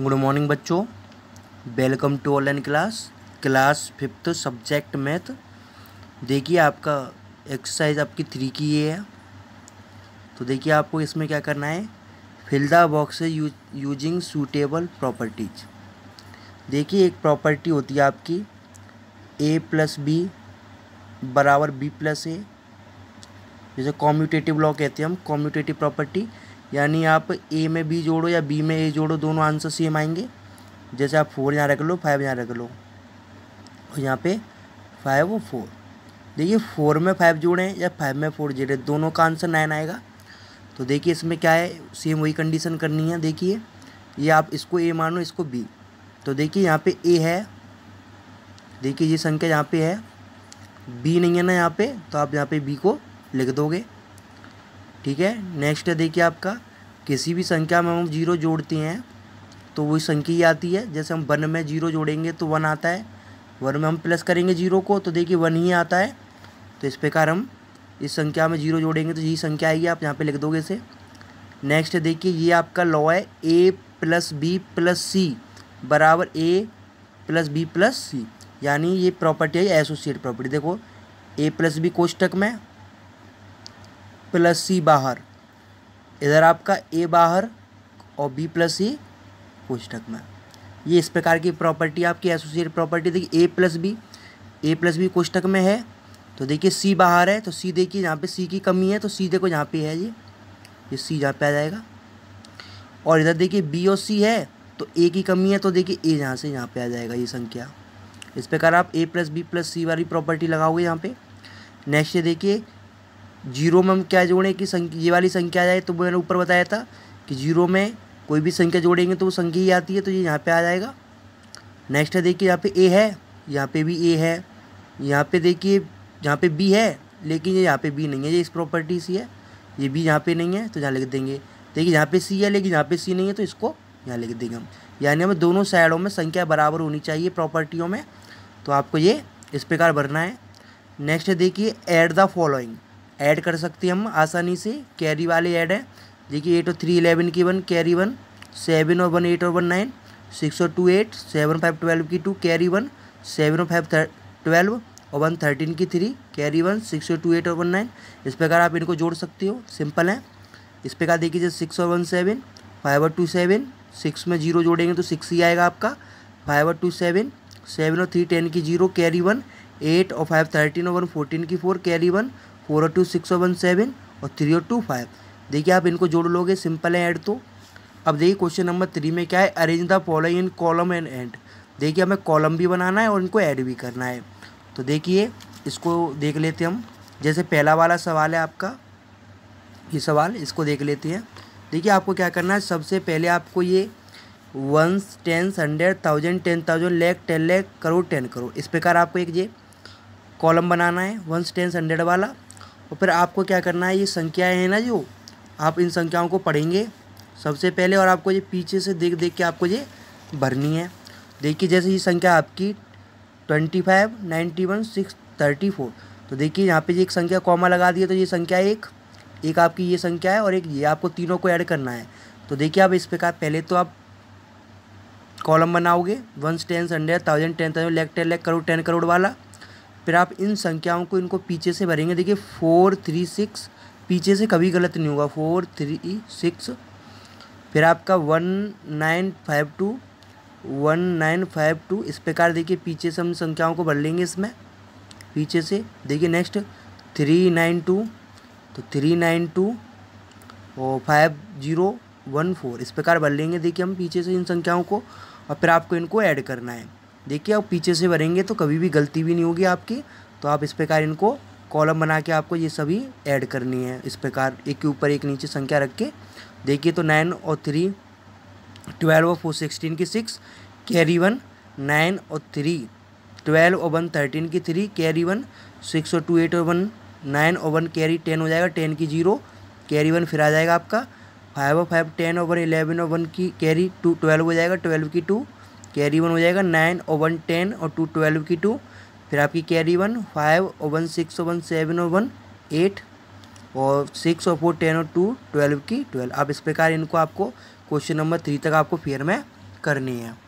good morning बच्चों welcome to online class class fifth subject math देखिए आपका exercise आपकी थ्री की ये है तो देखिए आपको इसमें क्या करना है fill the box you, using suitable properties देखिए एक प्रॉपर्टी होती है आपकी ए प्लस बी बराबर बी प्लस ए जैसे कॉम्यूटेटिव लॉ कहते हैं हम कॉम्यूटेटिव प्रॉपर्टी यानी आप ए में बी जोड़ो या बी में ए जोड़ो दोनों आंसर सेम आएंगे जैसे आप फोर यहाँ रख लो फाइव यहाँ रख लो और यहाँ पे फाइव और फोर देखिए फोर में फाइव जोड़ें या फाइव में फोर जोड़े दोनों का आंसर नाइन आएगा तो देखिए इसमें क्या है सेम वही कंडीशन करनी है देखिए ये आप इसको ए मानो इसको बी तो देखिए यहाँ पे ए है देखिए ये संख्या यहाँ पे है बी नहीं है ना यहाँ पे तो आप यहाँ पे बी को लिख दोगे ठीक है नेक्स्ट है देखिए आपका किसी भी संख्या में हम जीरो जोड़ते हैं तो वही संख्या ही आती है जैसे हम वन में जीरो जोड़ेंगे तो वन आता है वन में हम प्लस करेंगे जीरो को तो देखिए वन ही आता है तो इस प्रकार हम इस संख्या में जीरो जोड़ेंगे तो यही संख्या आएगी आप यहाँ पे लिख दोगे इसे नेक्स्ट देखिए ये आपका लॉ है A plus B plus C बराबर A plus B plus C यानी ये प्रॉपर्टी है एसोसिएट प्रॉपर्टी देखो ए प्लस बी कोष्टक में प्लस सी बाहर इधर आपका ए बाहर और बी प्लस सी कोष्टक में ये इस प्रकार की प्रॉपर्टी आपकी एसोसिएट प्रॉपर्टी देखिए A plus B A plus B कोष्टक में है तो देखिए सी बाहर है तो सी देखिए यहाँ पे सी की कमी है तो सी देखो यहाँ पे है ये ये सी यहाँ पे आ जाएगा और इधर देखिए बी और सी है तो ए की कमी है तो देखिए ए यहाँ से यहाँ पे आ जाएगा ये संख्या इस प्रकार आप A plus B plus C वाली प्रॉपर्टी लगाओगे यहाँ पे नेक्स्ट देखिए जीरो में हम क्या जोड़ें कि संख्या ये वाली संख्या आ जाए तो मैंने ऊपर बताया था कि जीरो में कोई भी संख्या जोड़ेंगे तो वो संख्या ही आती है तो ये यहाँ पे आ जाएगा नेक्स्ट है देखिए यहाँ पे ए है यहाँ पे भी ए है यहाँ पे देखिए यहाँ पे बी है लेकिन ये यहाँ पे बी नहीं है ये इस प्रॉपर्टी सी है ये बी यहाँ पे नहीं है तो यहाँ लिख देंगे देखिए यहाँ पे सी है लेकिन यहाँ पे सी नहीं है तो इसको यहाँ लिख देंगे हम यानी हमें दोनों साइडों में संख्या बराबर होनी चाहिए प्रॉपर्टियों में तो आपको ये इस प्रकार भरना है नेक्स्ट है देखिए एट द फॉलोइंग ऐड कर सकते हैं हम आसानी से कैरी वाले ऐड हैं देखिए एट oh oh oh और थ्री इलेवन की वन कैरी वन सेवन और वन एट और वन नाइन सिक्स और two eight seven five twelve की टू कैरी वन सेवन और फाइव ट्वेल्व और वन थर्टीन की थ्री कैरी वन सिक्स और टू एट और वन नाइन इस प्रकार आप इनको जोड़ सकते हो सिंपल है इस प्रकार देखिए जैसे सिक्स और वन सेवन फाइव और टू सेवन सिक्स में जीरो जोड़ेंगे तो सिक्स ही आएगा आपका फाइव और टू सेवन सेवन और थ्री टेन की जीरो कैरी वन एट और फाइव थर्टीन और वन फोर्टीन की फोर कैरी वन फोर और टू सिक्स और वन सेवन और थ्री और टू फाइव देखिए आप इनको जोड़ लोगे सिंपल है ऐड तो अब देखिए क्वेश्चन नंबर थ्री में क्या है arrange the following in column and and देखिए हमें कॉलम भी बनाना है और इनको ऐड भी करना है तो देखिए इसको देख लेते हम जैसे पहला वाला सवाल है आपका ये सवाल इसको देख लेते हैं देखिए आपको क्या करना है सबसे पहले आपको ये ones tens hundred thousand ten thousand lakh ten lakh crore ten crore इस प्रकार आपको एक ये कॉलम बनाना है वंस टेंस हंड्रेड वाला और फिर आपको क्या करना है ये संख्याएँ हैं ना जो आप इन संख्याओं को पढ़ेंगे सबसे पहले और आपको ये पीछे से देख देख के आपको ये भरनी है देखिए जैसे ये संख्या आपकी twenty five ninety one six thirty four तो देखिए यहाँ पे ये एक संख्या कॉमा लगा दिया तो ये संख्या एक एक आपकी ये संख्या है और एक ये आपको तीनों को ऐड करना है तो देखिए आप इस प्रकार पहले तो आप कॉलम बनाओगे one ten hundred thousand ten thousand lakh ten lakh crore ten crore वाला फिर आप इन संख्याओं को इनको पीछे से भरेंगे देखिए फोर थ्री सिक्स पीछे से कभी गलत नहीं होगा फोर थ्री सिक्स फिर आपका one nine five two one nine five two इस प्रकार देखिए पीछे से हम संख्याओं को भर लेंगे इसमें पीछे से देखिए नेक्स्ट थ्री नाइन टू तो थ्री नाइन टू और फाइव ज़ीरो वन फोर इस प्रकार भर लेंगे देखिए हम पीछे से इन संख्याओं को और फिर आपको इनको ऐड करना है देखिए आप पीछे से भरेंगे तो कभी भी गलती भी नहीं होगी आपकी तो आप इस प्रकार इनको कॉलम बना के आपको ये सभी ऐड करनी है इस प्रकार एक के ऊपर एक नीचे संख्या रख के देखिए तो नाइन और थ्री ट्वेल्व और फोर सिक्सटीन की सिक्स कैरी वन नाइन और थ्री ट्वेल्व और वन थर्टीन की थ्री कैरी वन सिक्स और टू एट और वन नाइन और वन कैरी टेन हो जाएगा टेन की जीरो कैरी वन फिर आ जाएगा आपका फाइव और फाइव टेन और वन इलेवन और वन की कैरी टू ट्वेल्व हो जाएगा ट्वेल्व की टू कैरी वन हो जाएगा नाइन ओ वन टेन और टू ट्वेल्व की टू फिर आपकी कैरी वन फाइव ओ वन सिक्स ओवन वन सेवन ओ वन एट और सिक्स और फोर टेन और टू ट्वेल्व की ट्वेल्व अब इस प्रकार इनको आपको क्वेश्चन नंबर थ्री तक आपको फेयर में करनी है